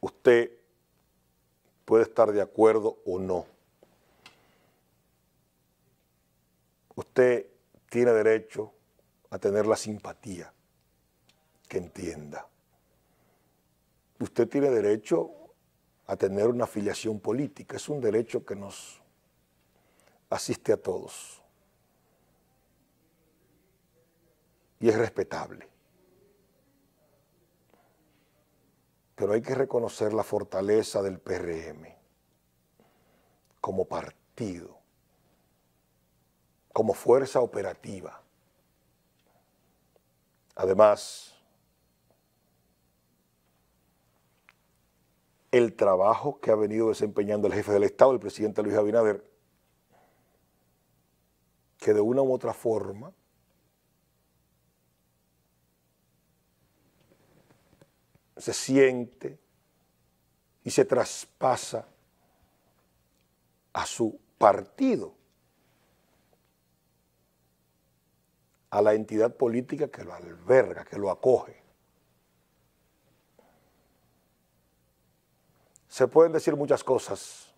usted puede estar de acuerdo o no. Usted tiene derecho a tener la simpatía que entienda. Usted tiene derecho a tener una afiliación política. Es un derecho que nos asiste a todos. Y es respetable. Pero hay que reconocer la fortaleza del PRM como partido, como fuerza operativa. Además, el trabajo que ha venido desempeñando el jefe del Estado, el presidente Luis Abinader, que de una u otra forma se siente y se traspasa a su partido, a la entidad política que lo alberga, que lo acoge. Se pueden decir muchas cosas.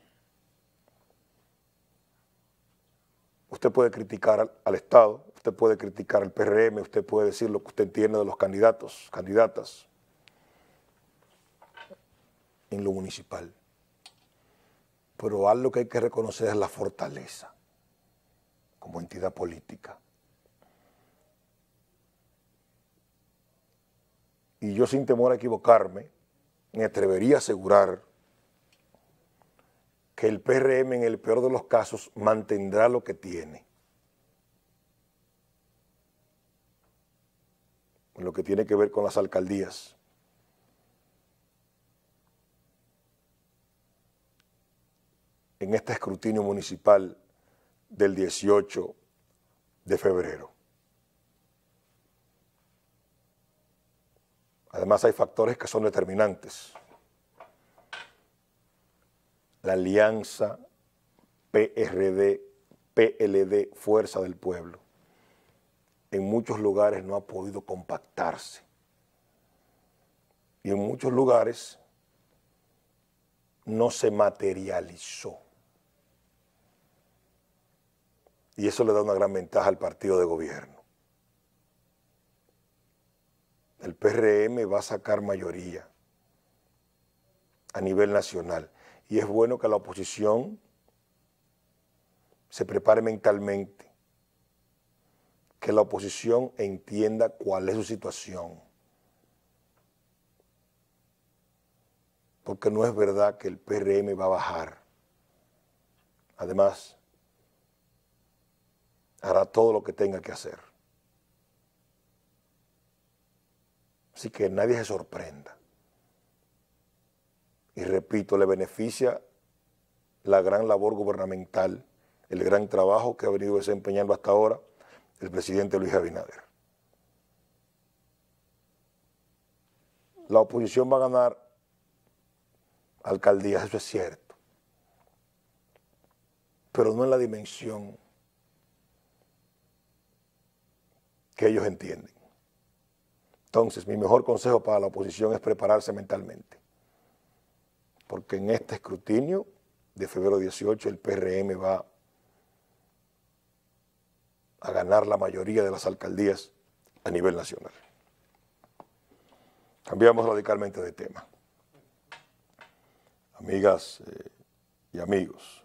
Usted puede criticar al, Estado, usted puede criticar al PRM, usted puede decir lo que usted entiende de los candidatos, candidatas en lo municipal. Pero algo que hay que reconocer es la fortaleza como entidad política. Y yo sin temor a equivocarme, me atrevería a asegurar que el PRM en el peor de los casos mantendrá lo que tiene. Lo que tiene que ver con las alcaldías. en este escrutinio municipal del 18 de febrero. Además hay factores que son determinantes. La alianza PRD, PLD, Fuerza del Pueblo, en muchos lugares no ha podido compactarse. Y en muchos lugares no se materializó. Y eso le da una gran ventaja al partido de gobierno. El PRM va a sacar mayoría a nivel nacional. Y es bueno que la oposición se prepare mentalmente, que la oposición entienda cuál es su situación. Porque no es verdad que el PRM va a bajar. Además, hará todo lo que tenga que hacer. Así que nadie se sorprenda. Y repito, le beneficia la gran labor gubernamental, el gran trabajo que ha venido desempeñando hasta ahora el presidente Luis Abinader. La oposición va a ganar alcaldías, eso es cierto, pero no en la dimensión que ellos entienden. Entonces, mi mejor consejo para la oposición es prepararse mentalmente, porque en este escrutinio de febrero 18 el PRM va a ganar la mayoría de las alcaldías a nivel nacional. Cambiamos radicalmente de tema. Amigas eh, y amigos.